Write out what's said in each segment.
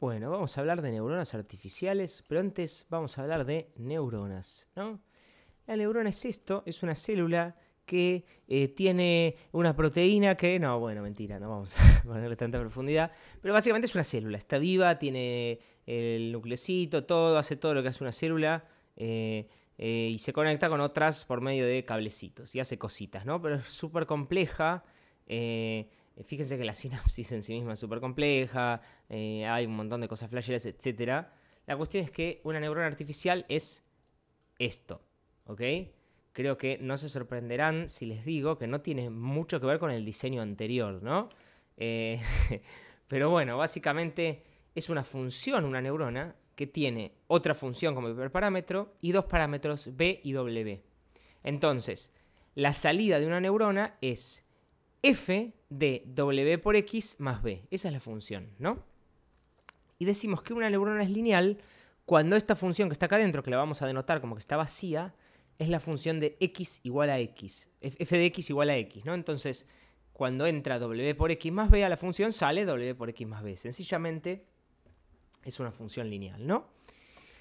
Bueno, vamos a hablar de neuronas artificiales, pero antes vamos a hablar de neuronas, ¿no? La neurona es esto, es una célula que eh, tiene una proteína que, no, bueno, mentira, no vamos a ponerle tanta profundidad, pero básicamente es una célula, está viva, tiene el nucleocito, todo, hace todo lo que hace una célula eh, eh, y se conecta con otras por medio de cablecitos y hace cositas, ¿no? Pero es súper compleja. Eh, fíjense que la sinapsis en sí misma es súper compleja, eh, hay un montón de cosas flasheras, etc. La cuestión es que una neurona artificial es esto, ¿ok? Creo que no se sorprenderán si les digo que no tiene mucho que ver con el diseño anterior, ¿no? Eh, pero bueno, básicamente es una función, una neurona, que tiene otra función como parámetro y dos parámetros B y W. Entonces, la salida de una neurona es f de w por x más b. Esa es la función, ¿no? Y decimos que una neurona es lineal cuando esta función que está acá adentro, que la vamos a denotar como que está vacía, es la función de x igual a x. f de x igual a x, ¿no? Entonces, cuando entra w por x más b a la función, sale w por x más b. Sencillamente es una función lineal, ¿no?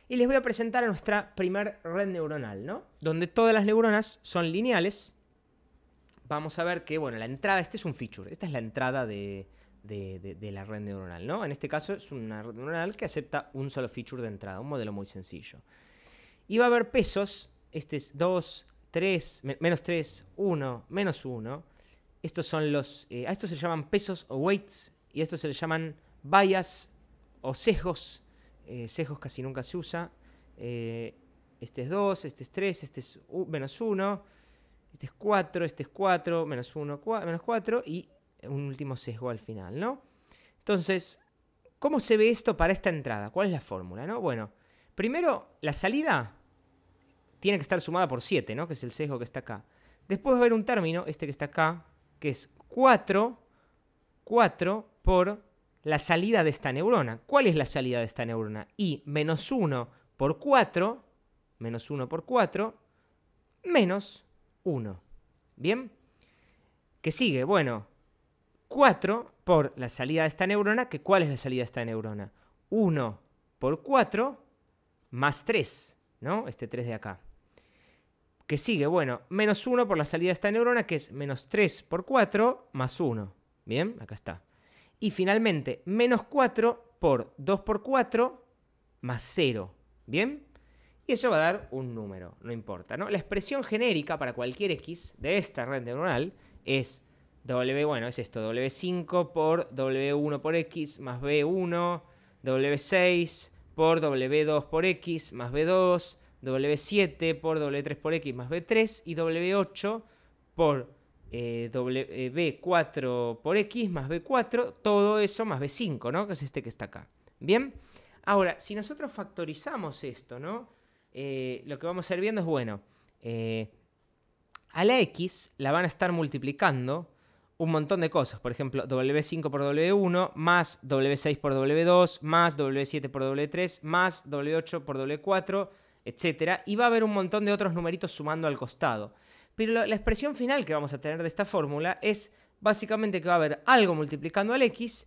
Y les voy a presentar a nuestra primer red neuronal, ¿no? Donde todas las neuronas son lineales vamos a ver que, bueno, la entrada, este es un feature, esta es la entrada de, la red neuronal, ¿no? En este caso es una red neuronal que acepta un solo feature de entrada, un modelo muy sencillo. Y va a haber pesos, este es 2, 3, menos 3, 1, menos 1. Estos son los, eh, a estos se llaman pesos o weights y a estos se le llaman vallas o sesgos. Eh, sesgos casi nunca se usa. Eh, este es 2, este es 3, este es menos 1 este es 4, este es 4, menos 1, menos 4 y un último sesgo al final, ¿no? Entonces, ¿cómo se ve esto para esta entrada? ¿Cuál es la fórmula, no? Bueno, primero, la salida tiene que estar sumada por 7, ¿no? Que es el sesgo que está acá. Después va a haber un término, este que está acá, que es 4, 4 por la salida de esta neurona. ¿Cuál es la salida de esta neurona? Y menos 1 por 4, menos 1 por 4, menos 1. ¿Bien? ¿Qué sigue? Bueno, 4 por la salida de esta neurona, que ¿cuál es la salida de esta neurona? 1 por 4 más 3, ¿no? Este 3 de acá. ¿Qué sigue? Bueno, menos 1 por la salida de esta neurona, que es menos 3 por 4 más 1. Bien, acá está. Y finalmente, menos 4 por 2 por 4 más 0. ¿Bien? Y eso va a dar un número, no importa. ¿no? La expresión genérica para cualquier x de esta red neuronal es W, bueno, es esto, W5 por W1 por X más B1, W6 por W2 por X más B2, W7 por W3 por X más B3 y W8 por eh, w, 4 eh, por X más B4, todo eso más B5, ¿no? Que es este que está acá. Bien, ahora, si nosotros factorizamos esto, ¿no? Eh, lo que vamos a ir viendo es, bueno, eh, a la X la van a estar multiplicando un montón de cosas. Por ejemplo, W5 por W1, más W6 por W2, más W7 por W3, más W8 por W4, etc. Y va a haber un montón de otros numeritos sumando al costado. Pero la expresión final que vamos a tener de esta fórmula es básicamente que va a haber algo multiplicando al X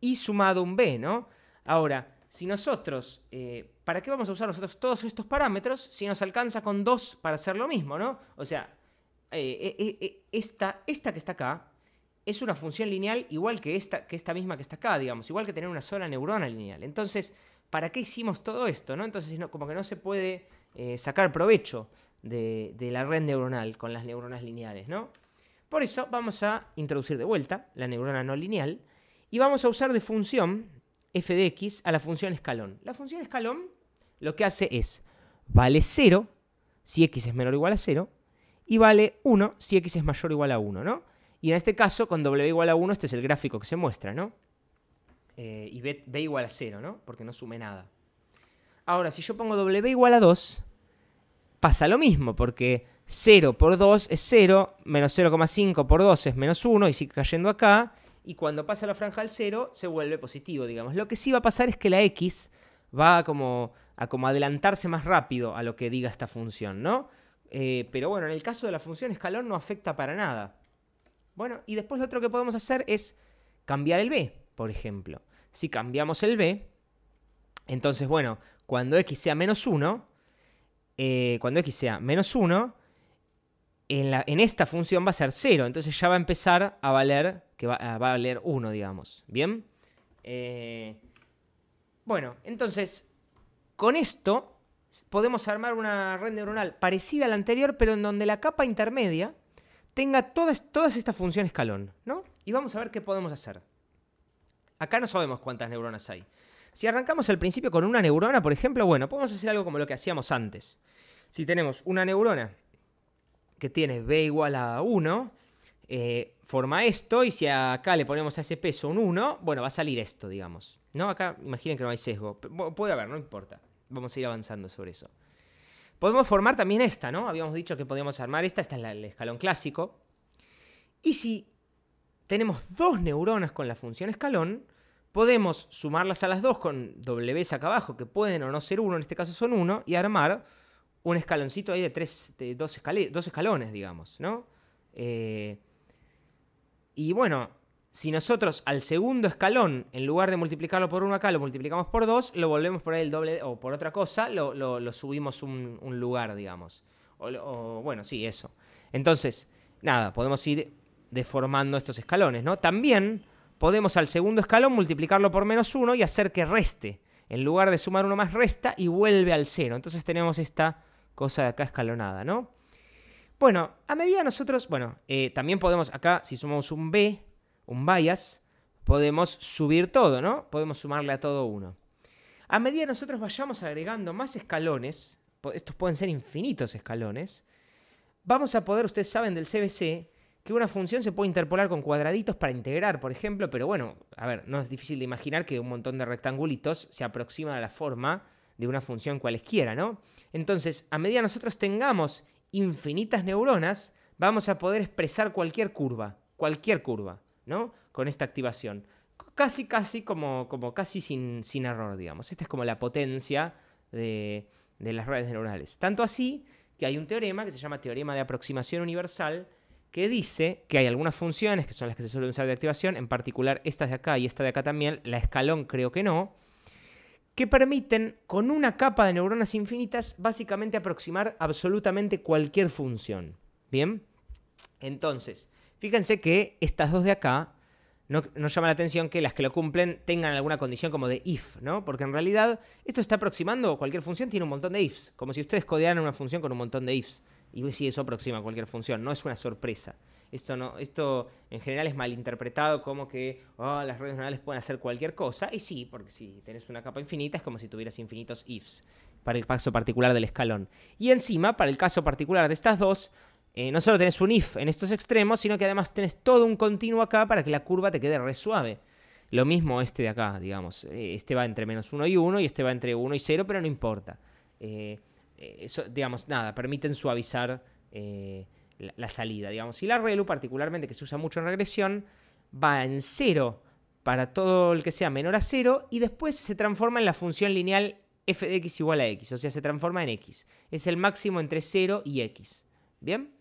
y sumado un B, ¿no? Ahora, si nosotros, eh, ¿para qué vamos a usar nosotros todos estos parámetros si nos alcanza con dos para hacer lo mismo, ¿no? O sea, eh, eh, esta, esta que está acá es una función lineal igual que esta, que esta misma que está acá, digamos, igual que tener una sola neurona lineal. Entonces, ¿para qué hicimos todo esto, no? Entonces, como que no se puede sacar provecho de, de la red neuronal con las neuronas lineales, ¿no? Por eso vamos a introducir de vuelta la neurona no lineal y vamos a usar de función f de x a la función escalón. La función escalón lo que hace es, vale 0 si x es menor o igual a 0, y vale 1 si x es mayor o igual a 1, ¿no? Y en este caso, con w igual a 1, este es el gráfico que se muestra, ¿no? Eh, y b, igual a 0, ¿no? Porque no sume nada. Ahora, si yo pongo w igual a 2, pasa lo mismo, porque 0 por 2 es 0, menos 0,5 por 2 es menos 1, y sigue cayendo acá, y cuando pasa la franja al cero se vuelve positivo, digamos. Lo que sí va a pasar es que la x va a como, a adelantarse más rápido a lo que diga esta función, ¿no? Eh, pero bueno, en el caso de la función escalón no afecta para nada. Bueno, y después lo otro que podemos hacer es cambiar el b, por ejemplo. Si cambiamos el b, entonces, bueno, cuando x sea menos 1, eh, cuando x sea menos 1, en, esta función va a ser 0, entonces ya va a empezar a valer, que va, ah, a valer 1, digamos. ¿Bien? Eh, bueno, entonces, con esto podemos armar una red neuronal parecida a la anterior, pero en donde la capa intermedia tenga todas, todas estas funciones escalón, ¿no? Y vamos a ver qué podemos hacer. Acá no sabemos cuántas neuronas hay. Si arrancamos al principio con una neurona, por ejemplo, bueno, podemos hacer algo como lo que hacíamos antes. Si tenemos una neurona que tiene B igual a 1, eh, forma esto, y si acá le ponemos a ese peso un 1, bueno, va a salir esto, digamos. ¿No? Acá imaginen que no hay sesgo. Puede haber, no importa. Vamos a ir avanzando sobre eso. Podemos formar también esta, ¿no? Habíamos dicho que podíamos armar esta, esta es la, el escalón clásico. Y si tenemos dos neuronas con la función escalón, podemos sumarlas a las dos con W acá abajo, que pueden o no ser uno, en este caso son uno, y armar un escaloncito ahí de, tres, dos, escalones, digamos, ¿no? Eh, y bueno, si nosotros al segundo escalón, en lugar de multiplicarlo por uno acá, lo multiplicamos por dos, lo volvemos por ahí el doble, o por otra cosa, lo, subimos un, lugar, digamos. O, bueno, sí, eso. Entonces, nada, podemos ir deformando estos escalones, ¿no? También podemos al segundo escalón multiplicarlo por menos uno y hacer que reste. En lugar de sumar uno más resta y vuelve al cero. Entonces tenemos esta cosa de acá escalonada, ¿no? Bueno, a medida nosotros, bueno, eh, también podemos acá, si sumamos un B, un bias, podemos subir todo, ¿no? Podemos sumarle a todo uno. A medida nosotros vayamos agregando más escalones, estos pueden ser infinitos escalones, vamos a poder, ustedes saben del CBC, que una función se puede interpolar con cuadraditos para integrar, por ejemplo, pero bueno, a ver, no es difícil de imaginar que un montón de rectangulitos se aproximan a la forma de una función cualesquiera, ¿no? Entonces, a medida que nosotros tengamos infinitas neuronas, vamos a poder expresar cualquier curva, cualquier curva, ¿no? Con esta activación. Casi, casi, como, como casi sin, error, digamos. Esta es como la potencia de, de las redes neuronales. Tanto así que hay un teorema que se llama teorema de aproximación universal, que dice que hay algunas funciones que son las que se suelen usar de activación, en particular estas de acá y esta de acá también, la escalón creo que no, que permiten, con una capa de neuronas infinitas, básicamente aproximar absolutamente cualquier función. ¿Bien? Entonces, fíjense que estas dos de acá no, no, llama la atención que las que lo cumplen tengan alguna condición como de if, ¿no? Porque en realidad esto está aproximando, cualquier función tiene un montón de ifs, como si ustedes codearan una función con un montón de ifs y sí, eso aproxima cualquier función, no es una sorpresa. Esto, no, esto en general es malinterpretado como que oh, las redes neuronales pueden hacer cualquier cosa, y sí, porque si tenés una capa infinita es como si tuvieras infinitos ifs, para el caso particular del escalón. Y encima, para el caso particular de estas dos, eh, no solo tenés un if en estos extremos, sino que además tenés todo un continuo acá para que la curva te quede re suave. Lo mismo este de acá, digamos. Eh, este va entre menos 1 y 1 y este va entre 1 y 0, pero no importa. Eh, eh, eso, digamos, nada, permiten suavizar eh, la, salida, digamos. Y la ReLU, particularmente, que se usa mucho en regresión, va en cero para todo el que sea menor a cero y después se transforma en la función lineal f de x igual a x, o sea, se transforma en x. Es el máximo entre 0 y x. ¿Bien?